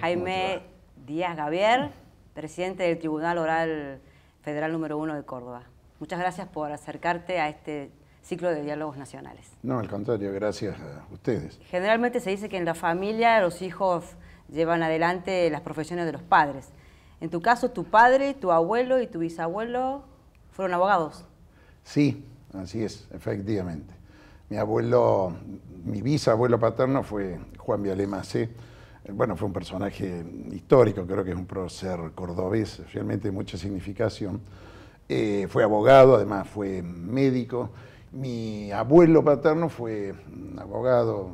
Jaime Díaz Gavier, presidente del Tribunal Oral Federal número Uno de Córdoba. Muchas gracias por acercarte a este ciclo de diálogos nacionales. No, al contrario, gracias a ustedes. Generalmente se dice que en la familia los hijos llevan adelante las profesiones de los padres. En tu caso, tu padre, tu abuelo y tu bisabuelo fueron abogados. Sí, así es, efectivamente. Mi abuelo, mi bisabuelo paterno fue Juan Vialema Macé, eh, bueno, fue un personaje histórico, creo que es un prócer cordobés, realmente de mucha significación. Eh, fue abogado, además fue médico. Mi abuelo paterno fue abogado,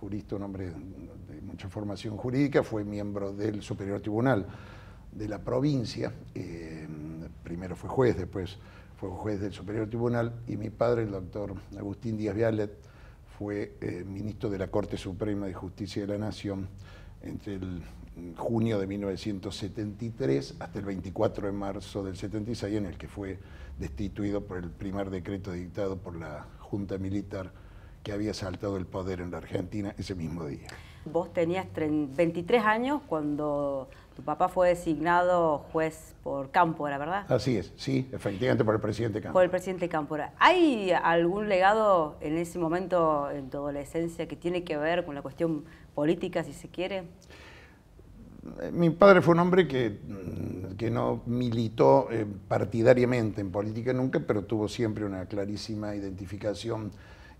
jurista, un hombre de mucha formación jurídica, fue miembro del Superior Tribunal de la provincia. Eh, primero fue juez, después fue juez del Superior Tribunal. Y mi padre, el doctor Agustín Díaz Vialet, fue ministro de la Corte Suprema de Justicia de la Nación entre el mm, junio de 1973 hasta el 24 de marzo del 76, en el que fue destituido por el primer decreto dictado por la Junta Militar que había saltado el poder en la Argentina ese mismo día. Vos tenías 23 años cuando tu papá fue designado juez por Cámpora, ¿verdad? Así es, sí, efectivamente por el presidente Cámpora. Por el presidente Cámpora. ¿Hay algún legado en ese momento, en tu adolescencia, que tiene que ver con la cuestión política, si se quiere? Eh, mi padre fue un hombre que, mm, que no militó eh, partidariamente en política nunca, pero tuvo siempre una clarísima identificación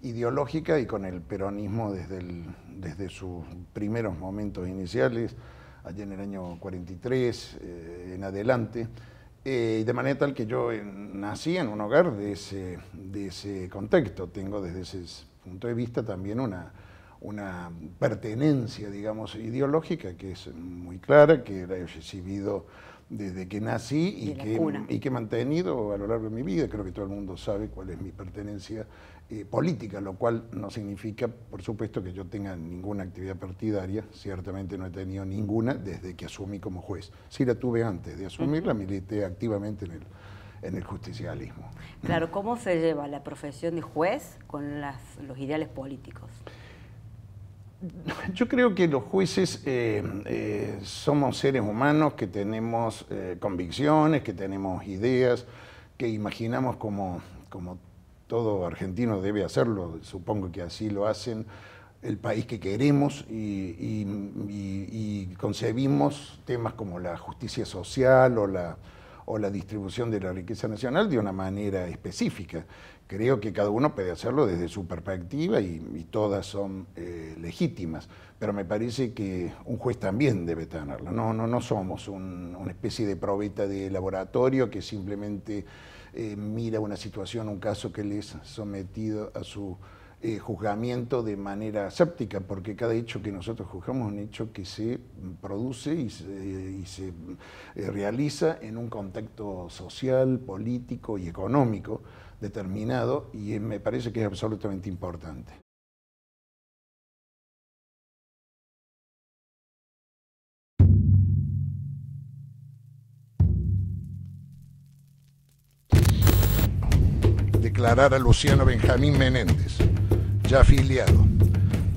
ideológica y con el peronismo desde, el, desde sus primeros momentos iniciales, allá en el año 43 eh, en adelante. y de manera tal que yo nací en un hogar de ese, de ese contexto. Tengo desde ese punto de vista también una, una pertenencia, digamos, ideológica que es muy clara, que la he recibido desde que nací y que, y que, he mantenido a lo largo de mi vida. Creo que todo el mundo sabe cuál es mi pertenencia eh, política, lo cual no significa, por supuesto, que yo tenga ninguna actividad partidaria. Ciertamente no he tenido ninguna desde que asumí como juez. Sí la tuve antes de asumirla, la milité activamente en el, en el justicialismo. Claro, ¿cómo se lleva la profesión de juez con los ideales políticos? Yo creo que los jueces eh, eh, somos seres humanos que tenemos eh, convicciones, que tenemos ideas, que imaginamos como, todo argentino debe hacerlo, supongo que así lo hacen, el país que queremos y, y concebimos temas como la justicia social o la, o la distribución de la riqueza nacional de una manera específica. Creo que cada uno puede hacerlo desde su perspectiva y, todas son eh, legítimas, pero me parece que un juez también debe tenerlo. No, no, no somos una especie de probeta de laboratorio que simplemente eh, mira una situación, un caso que le es sometido a su eh, juzgamiento de manera séptica, porque cada hecho que nosotros juzgamos es un hecho que se produce y se, eh, realiza en un contexto social, político y económico determinado, y me parece que es absolutamente importante. declarar a Luciano Benjamín Menéndez, ya afiliado,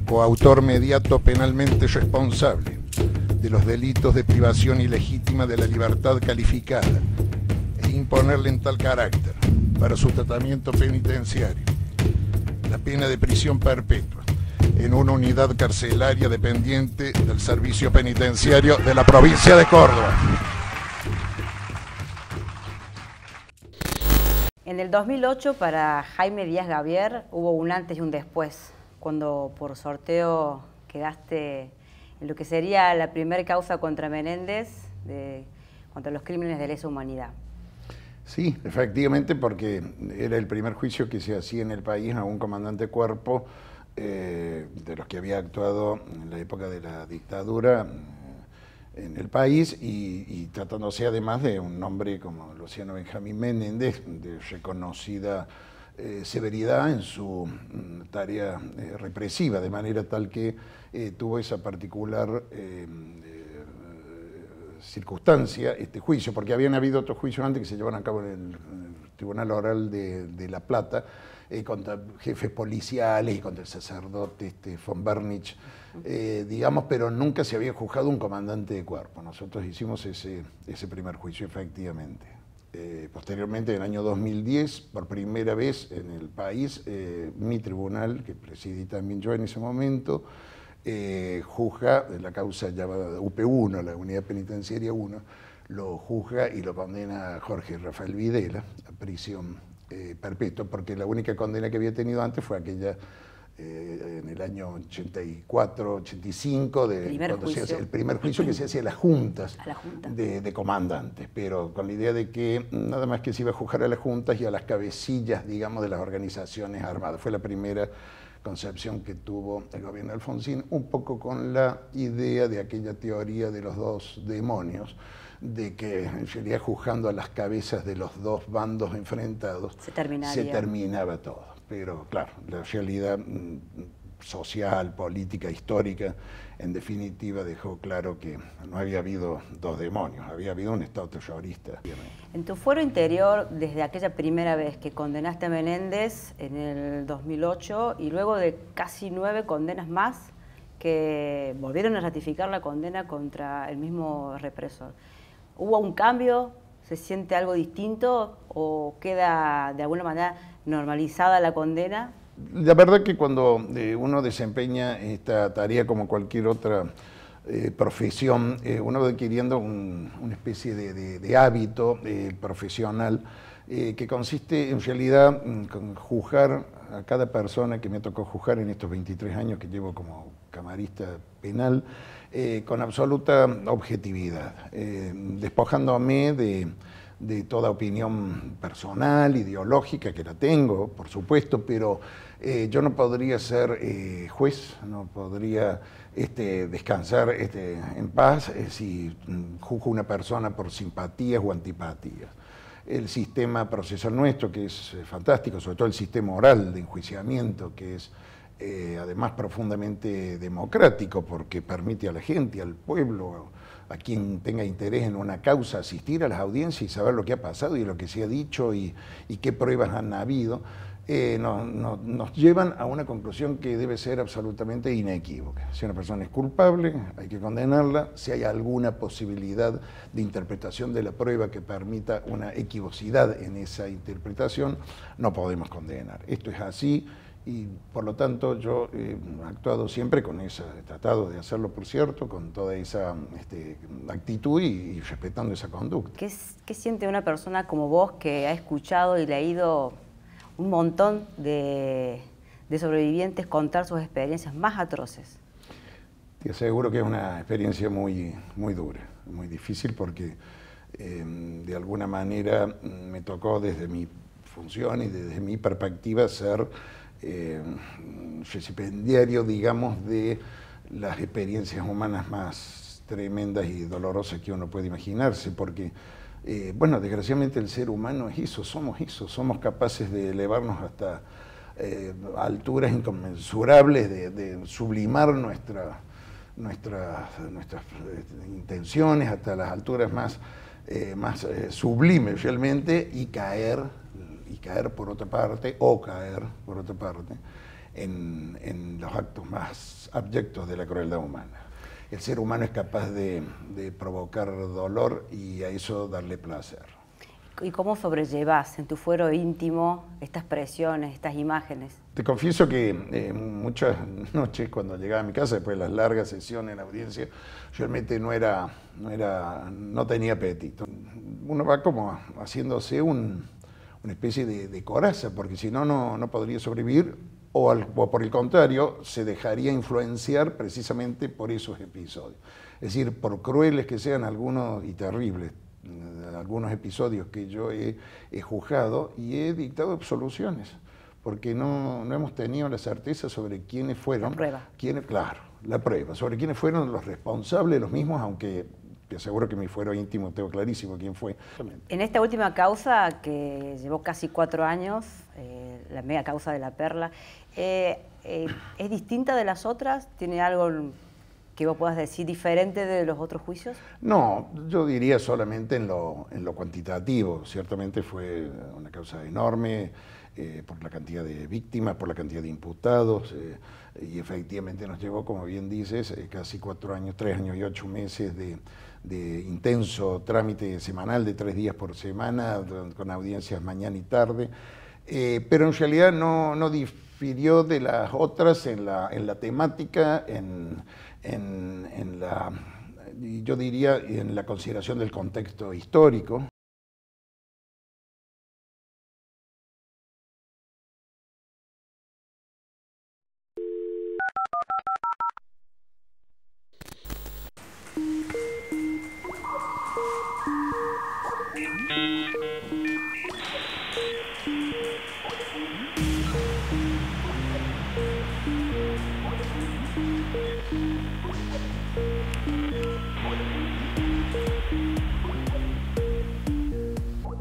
coautor mediato penalmente responsable de los delitos de privación ilegítima de la libertad calificada e imponerle en tal carácter para su tratamiento penitenciario la pena de prisión perpetua en una unidad carcelaria dependiente del Servicio Penitenciario de la provincia de Córdoba. En el 2008 para Jaime Díaz Gavier hubo un antes y un después, cuando por sorteo quedaste en lo que sería la primera causa contra Menéndez, de, contra los crímenes de lesa humanidad. Sí, efectivamente, porque era el primer juicio que se hacía en el país a un comandante cuerpo eh, de los que había actuado en la época de la dictadura en el país y, tratándose además de un nombre como Luciano Benjamín Menéndez, de reconocida eh, severidad en su mm, tarea eh, represiva, de manera tal que eh, tuvo esa particular circunstancia, este juicio, porque habían habido otros juicios antes que se llevaron a cabo en el, Tribunal Oral de La Plata, eh, contra jefes policiales y contra el sacerdote este, von Bernich, eh, digamos, pero nunca se había juzgado un comandante de cuerpo. Nosotros hicimos ese, ese primer juicio, efectivamente. Eh, posteriormente, en el año 2010, por primera vez en el país, mi tribunal, que presidí también yo en ese momento, juzga la causa llamada UP1, la Unidad Penitenciaria 1, lo juzga y lo condena a Jorge Rafael Videla a prisión eh, porque la única condena que había tenido antes fue aquella eh, en el año 84, 85, de, cuando se el primer juicio que se hacía a las juntas de, de, comandantes, pero con la idea de que nada más que se iba a juzgar a las juntas y a las cabecillas, digamos, de las organizaciones armadas. Fue la primera concepción que tuvo el gobierno Alfonsín, un poco con la idea de aquella teoría de los dos demonios de que sería juzgando a las cabezas de los dos bandos enfrentados, se, terminaba todo. Pero claro, la realidad mm, social, política, histórica, en definitiva dejó claro que no había habido dos demonios, había habido un Estado terrorista. En tu fuero interior, desde aquella primera vez que condenaste a Menéndez en el 2008 y luego de casi nueve condenas más que volvieron a ratificar la condena contra el mismo represor, ¿Hubo un cambio? ¿Se siente algo distinto o queda de alguna manera normalizada la condena? La verdad que cuando eh, uno desempeña esta tarea como cualquier otra eh, profesión, eh, uno va adquiriendo una especie de, hábito profesional que consiste en realidad en mm, juzgar a cada persona que me tocó juzgar en estos 23 años que llevo como camarista penal, eh, con absoluta objetividad, eh, despojándome de, toda opinión personal, ideológica, que la tengo, por supuesto, pero eh, yo no podría ser juez, no podría este, descansar este, en paz si juzgo a una persona por simpatías o antipatías el sistema procesal nuestro, que es fantástico, sobre todo el sistema oral de enjuiciamiento, que es eh, además profundamente democrático, porque permite a la gente, al pueblo, a quien tenga interés en una causa, asistir a las audiencias y saber lo que ha pasado y lo que se ha dicho y, qué pruebas han habido, eh, nos llevan a una conclusión que debe ser absolutamente inequívoca. Si una persona es culpable, hay que condenarla. Si hay alguna posibilidad de interpretación de la prueba que permita una equivocidad en esa interpretación, no podemos condenar. Esto es así y por lo tanto yo eh, he actuado siempre con esa, he tratado de hacerlo por cierto, con toda esa este, actitud y, respetando esa conducta. ¿Qué, siente una persona como vos que ha escuchado y leído un montón de, sobrevivientes contar sus experiencias más atroces? Te aseguro que es una experiencia muy, muy dura, muy difícil porque em, de alguna manera me tocó desde mi función y desde mi perspectiva ser eh, recipendiario, digamos, de las experiencias humanas más tremendas y dolorosas que uno puede imaginarse, porque, eh, bueno, desgraciadamente el ser humano es eso, somos eso, somos capaces de elevarnos hasta eh, alturas inconmensurables, de, sublimar nuestra, nuestras eh, intenciones hasta las alturas más, más sublimes realmente y caer y caer por otra parte, o caer por otra parte, en, en los actos más abyectos de la crueldad humana. El ser humano es capaz de, de provocar dolor y a eso darle placer. ¿Y cómo sobrellevas en tu fuero íntimo estas presiones, estas imágenes? Te confieso que eh, muchas noches cuando llegaba a mi casa, después de las largas sesiones en la audiencia, realmente no era, no era, no tenía apetito. Uno va como haciéndose un, una especie de, coraza, porque si no, no podría sobrevivir o, por el contrario, se dejaría influenciar precisamente por esos episodios. Es decir, por crueles que sean algunos y terribles eh, algunos episodios que yo he, juzgado y he dictado absoluciones, porque no, hemos tenido la certeza sobre quiénes fueron. La prueba. claro, la prueba, sobre quiénes fueron los responsables, los mismos, aunque te aseguro que mi fuero íntimo tengo clarísimo quién fue. En esta última causa, que llevó casi cuatro años, eh, la mega causa de la perla, eh, eh, ¿es distinta de las otras? ¿Tiene algo que vos puedas decir diferente de los otros juicios? No, yo diría solamente en lo, en lo cuantitativo. Ciertamente fue una causa enorme eh, por la cantidad de víctimas, por la cantidad de imputados, eh, y efectivamente nos llevó, como bien dices, eh, casi cuatro años, tres años y ocho meses de, intenso trámite semanal de tres días por semana, con audiencias mañana y tarde, pero en realidad no, difirió de las otras en la, temática, en la yo diría en la consideración del contexto histórico.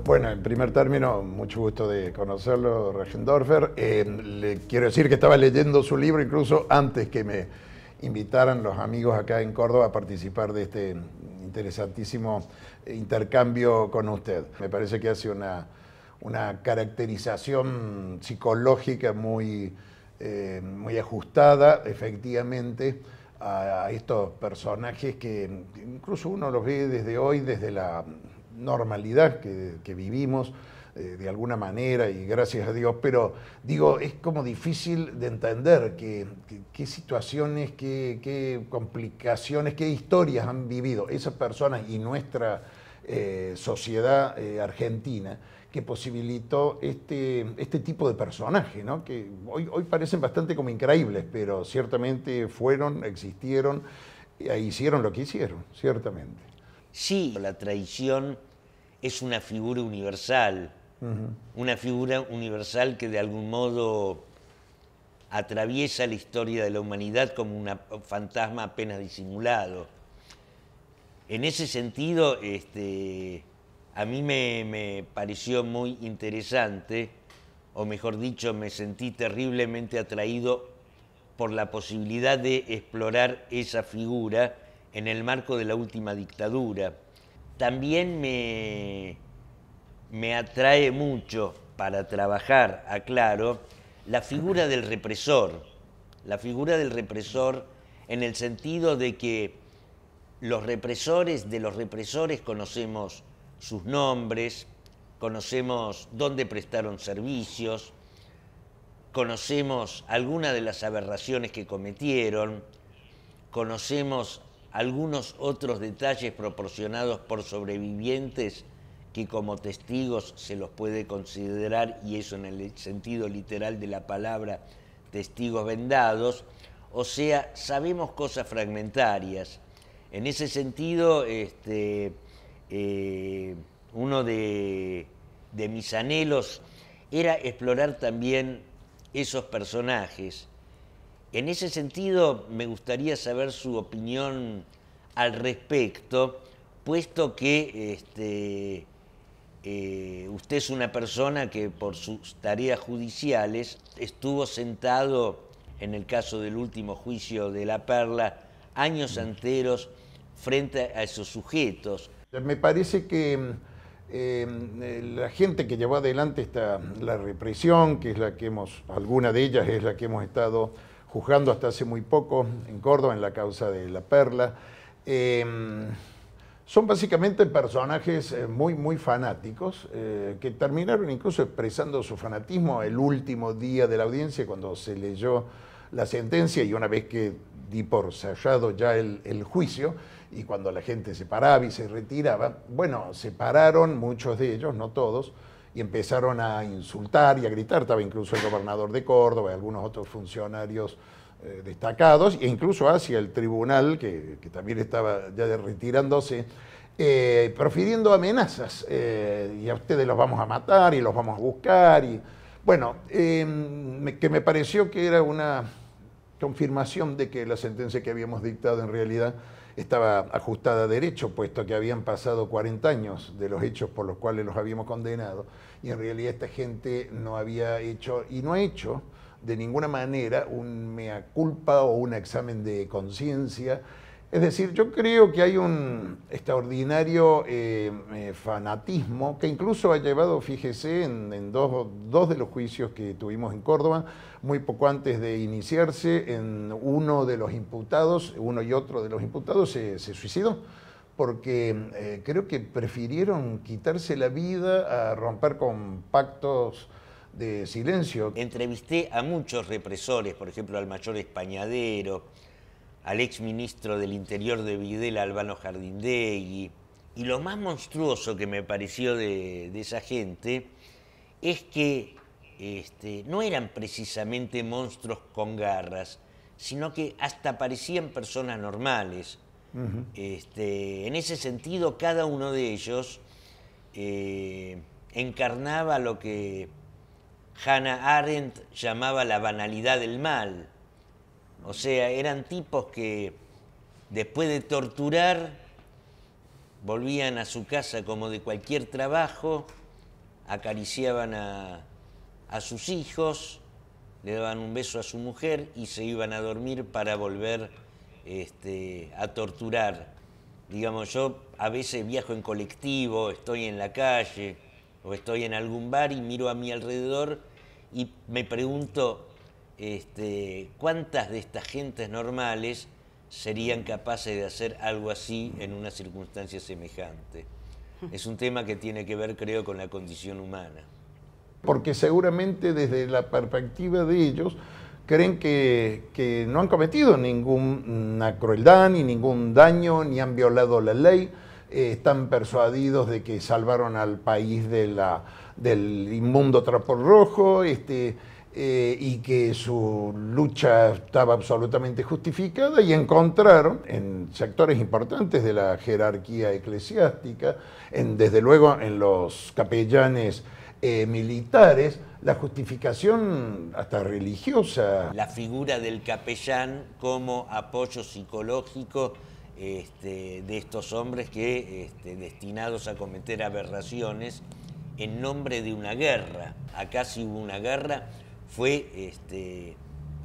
bueno, en primer término, mucho gusto de conocerlo, Regendorfer. Em, le quiero decir que estaba leyendo su libro incluso antes que me invitaran los amigos acá en Córdoba a participar de este interesantísimo intercambio con usted. Me parece que hace una, una caracterización psicológica muy, eh, muy ajustada, efectivamente, a estos personajes que incluso uno los ve desde hoy, desde la normalidad que, vivimos eh, de alguna manera y gracias a Dios, pero digo, es como difícil de entender qué situaciones, qué complicaciones, qué historias han vivido esas personas y nuestra eh, sociedad eh, argentina que posibilitó este, este tipo de personaje, que hoy, hoy parecen bastante como increíbles, pero ciertamente fueron, existieron e hicieron lo que hicieron, ciertamente. Sí, la traición es una figura universal, una figura universal que de algún modo atraviesa la historia de la humanidad como un fantasma apenas disimulado. En ese sentido, este, a mí me, pareció muy interesante, o mejor dicho, me sentí terriblemente atraído por la posibilidad de explorar esa figura en el marco de la última dictadura también me, me atrae mucho para trabajar, aclaro, la figura del represor. La figura del represor en el sentido de que los represores de los represores conocemos sus nombres, conocemos dónde prestaron servicios, conocemos algunas de las aberraciones que cometieron, conocemos algunos otros detalles proporcionados por sobrevivientes que como testigos se los puede considerar, y eso en el sentido literal de la palabra, testigos vendados, o sea, sabemos cosas fragmentarias. En ese sentido, este, eh, uno de mis anhelos era explorar también esos personajes, en ese sentido, me gustaría saber su opinión al respecto, puesto que este, eh, usted es una persona que por sus tareas judiciales estuvo sentado en el caso del último juicio de La Perla, años enteros mm. frente a esos sujetos. Eh, me parece que mm, eh, mm, la gente que llevó adelante esta, la represión, que es la que hemos, alguna de ellas es la que hemos estado juzgando hasta hace muy poco en Córdoba, en la causa de La Perla. Em, son básicamente personajes eh, muy, muy fanáticos, eh, que terminaron incluso expresando su fanatismo el último día de la audiencia, cuando se leyó la sentencia y una vez que di por sellado ya el juicio, y cuando la gente se paraba y se retiraba, bueno, se pararon muchos de ellos, no todos, y empezaron a insultar y a gritar, estaba incluso el gobernador de Córdoba y algunos otros funcionarios eh, destacados, e incluso hacia el tribunal, que, también estaba ya retirándose, eh, profiriendo amenazas, eh, y a ustedes los vamos a matar y los vamos a buscar, y bueno, eh, que me pareció que era una confirmación de que la sentencia que habíamos dictado en realidad estaba ajustada a derecho, puesto que habían pasado 40 años de los hechos por los cuales los habíamos condenado, y en realidad esta gente no había hecho, y no ha hecho de ninguna manera, un mea culpa o un examen de conciencia es decir, yo creo que hay un extraordinario eh, eh, fanatismo que incluso ha llevado, fíjese, en, dos, de los juicios que tuvimos en Córdoba, muy poco antes de iniciarse, en uno de los imputados, uno y otro de los imputados se, suicidó porque eh, creo que prefirieron quitarse la vida a romper con pactos de silencio. Entrevisté a muchos represores, por ejemplo al mayor Españadero, al ministro del Interior de Videla, Albano Jardindegui. Y lo más monstruoso que me pareció de, esa gente es que este, no eran precisamente monstruos con garras, sino que hasta parecían personas normales. Este, en ese sentido, cada uno de ellos eh, encarnaba lo que Hannah Arendt llamaba la banalidad del mal. O sea, eran tipos que después de torturar volvían a su casa como de cualquier trabajo, acariciaban a, sus hijos, le daban un beso a su mujer y se iban a dormir para volver este, a torturar. Digamos, yo a veces viajo en colectivo, estoy en la calle o estoy en algún bar y miro a mi alrededor y me pregunto este, cuántas de estas gentes normales serían capaces de hacer algo así en una circunstancia semejante. Es un tema que tiene que ver, creo, con la condición humana. Porque seguramente desde la perspectiva de ellos creen que, no han cometido ninguna crueldad, ni ningún daño, ni han violado la ley. Eh, están persuadidos de que salvaron al país del inmundo trapo rojo. Este, eh, y que su lucha estaba absolutamente justificada y encontraron en sectores importantes de la jerarquía eclesiástica, desde luego en los capellanes eh, militares, la justificación hasta religiosa. La figura del capellán como apoyo psicológico este, de estos hombres que este, destinados a cometer aberraciones en nombre de una guerra. Acá sí hubo una guerra, fue este,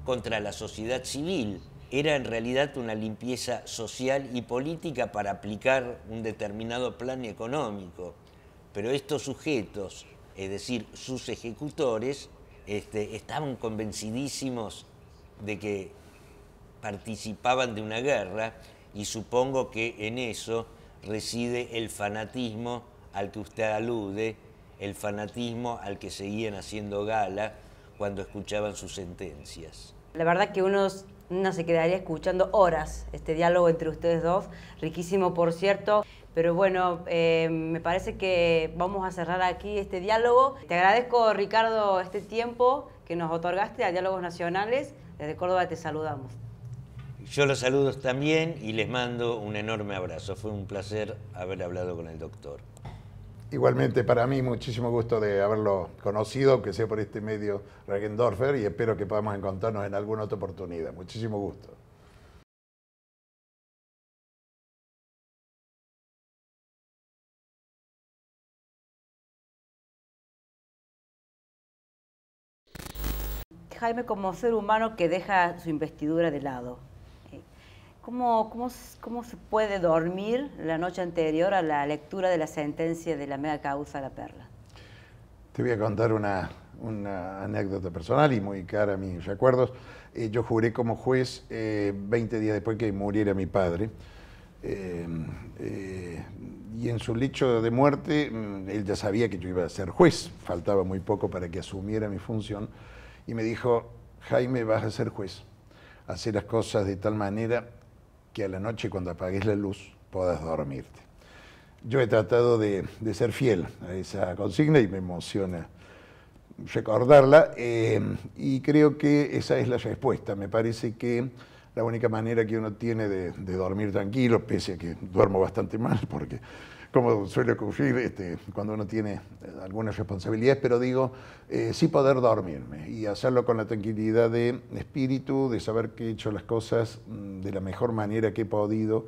contra la sociedad civil. Era en realidad una limpieza social y política para aplicar un determinado plan económico. Pero estos sujetos, es decir, sus ejecutores, este, estaban convencidísimos de que participaban de una guerra y supongo que en eso reside el fanatismo al que usted alude, el fanatismo al que seguían haciendo gala cuando escuchaban sus sentencias. La verdad que uno no se quedaría escuchando horas este diálogo entre ustedes dos, riquísimo por cierto. Pero bueno, eh, me parece que vamos a cerrar aquí este diálogo. Te agradezco, Ricardo, este tiempo que nos otorgaste a Diálogos Nacionales. Desde Córdoba te saludamos. Yo los saludo también y les mando un enorme abrazo. Fue un placer haber hablado con el doctor. Igualmente para mí, muchísimo gusto de haberlo conocido, que sea por este medio Regendorfer, y espero que podamos encontrarnos en alguna otra oportunidad. Muchísimo gusto. Jaime, como ser humano que deja su investidura de lado, ¿Cómo, cómo, cómo se puede dormir la noche anterior a la lectura de la sentencia de la mega causa la perla? Te voy a contar una, una anécdota personal y muy cara a mis recuerdos. Eh, yo juré como juez 20 eh, días después que muriera mi padre. Em, eh, y en su lecho de muerte, mm, él ya sabía que yo iba a ser juez, faltaba muy poco para que asumiera mi función, y me dijo, Jaime, vas a ser juez, hacer las cosas de tal manera que a la noche cuando apagues la luz puedas dormirte. Yo he tratado de, ser fiel a esa consigna y me emociona recordarla eh, y creo que esa es la respuesta. Me parece que la única manera que uno tiene de, de dormir tranquilo, pese a que duermo bastante mal, porque como suele ocurrir este, cuando uno tiene eh, algunas responsabilidades, pero digo, eh, sí poder dormirme y hacerlo con la tranquilidad de espíritu, de saber que he hecho las cosas mm, de la mejor manera que he podido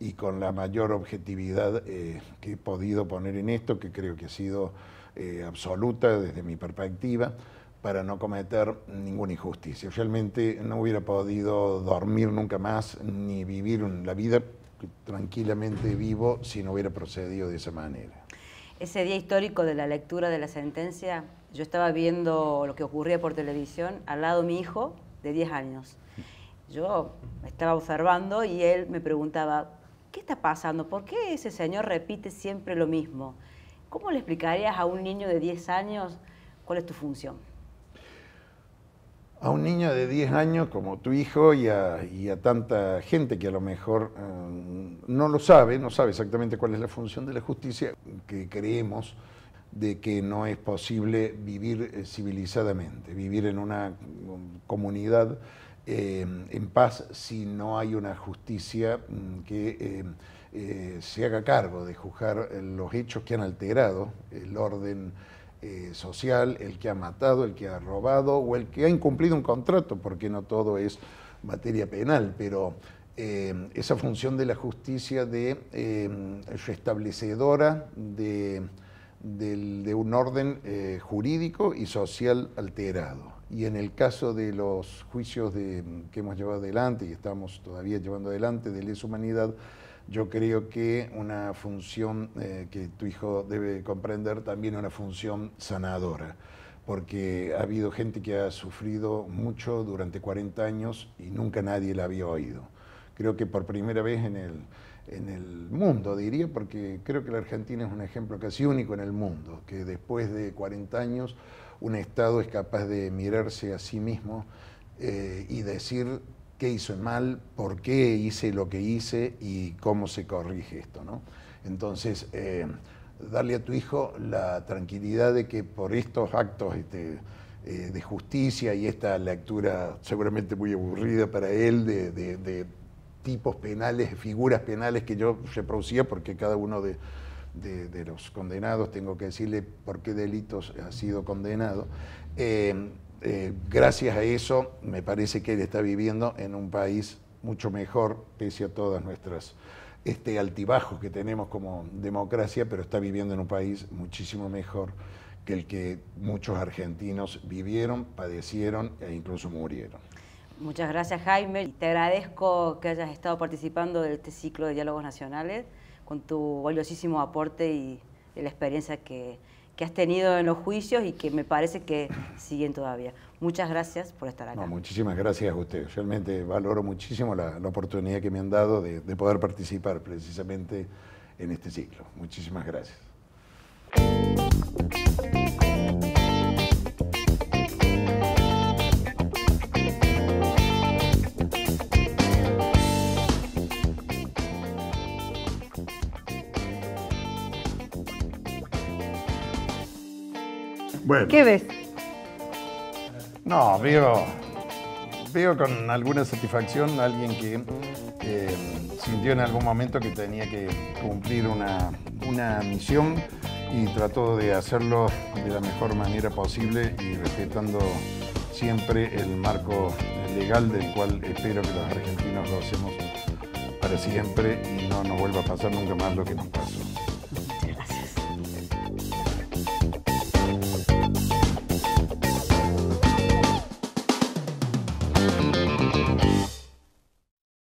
y con la mayor objetividad eh, que he podido poner en esto, que creo que ha sido absoluta desde mi perspectiva, para no cometer ninguna injusticia. Realmente no hubiera podido dormir nunca más ni vivir la vida tranquilamente vivo si no hubiera procedido de esa manera. Ese día histórico de la lectura de la sentencia, yo estaba viendo lo que ocurría por televisión, al lado de mi hijo de 10 años. Yo estaba observando y él me preguntaba, ¿qué está pasando? ¿Por qué ese señor repite siempre lo mismo? ¿Cómo le explicarías a un niño de 10 años cuál es tu función? a un niño de 10 años como tu hijo y a, tanta gente que a lo mejor eh, no lo sabe, no sabe exactamente cuál es la función de la justicia, que creemos de que no es posible vivir eh, civilizadamente, vivir en una um, comunidad eh, en paz si no hay una justicia mm, que se haga cargo de juzgar los hechos que han alterado el orden eh, social, el que ha matado, el que ha robado o el que ha incumplido un contrato, porque no todo es materia penal, pero eh, esa función de la justicia de eh, restablecedora de, un orden jurídico y social alterado. Y en el caso de los juicios que hemos llevado adelante y estamos todavía llevando adelante de lesa humanidad, yo creo que una función eh, que tu hijo debe comprender también es una función sanadora, porque ha habido gente que ha sufrido mucho durante 40 años y nunca nadie la había oído. Creo que por primera vez en el, en el mundo, diría, porque creo que la Argentina es un ejemplo casi único en el mundo, que después de 40 años un Estado es capaz de mirarse a sí mismo eh, y decir qué hice mal, por qué hice lo que hice y cómo se corrige esto. ¿no? Entonces, eh, darle a tu hijo la tranquilidad de que por estos actos este, eh, de justicia y esta lectura seguramente muy aburrida para él de, tipos penales, figuras penales que yo reproducía, porque cada uno de, los condenados tengo que decirle por qué delitos ha sido condenado. Eh, eh, gracias a eso me parece que él está viviendo en un país mucho mejor, pese a todas nuestras este altibajos que tenemos como democracia, pero está viviendo en un país muchísimo mejor que el que muchos argentinos vivieron, padecieron e incluso murieron. Muchas gracias Jaime, te agradezco que hayas estado participando de este ciclo de diálogos nacionales con tu valiosísimo aporte y la experiencia que, que has tenido en los juicios y que me parece que siguen todavía. Muchas gracias por estar acá. muchísimas gracias a ustedes. Realmente valoro muchísimo la, oportunidad que me han dado de, poder participar precisamente en este ciclo. Muchísimas gracias. ¿Qué ves? No, veo, veo con alguna satisfacción a alguien que eh, sintió en algún momento que tenía que cumplir una, una misión y trató de hacerlo de la mejor manera posible y respetando siempre el marco legal del cual espero que los argentinos lo hacemos para siempre y no nos vuelva a pasar nunca más lo que nos pasó.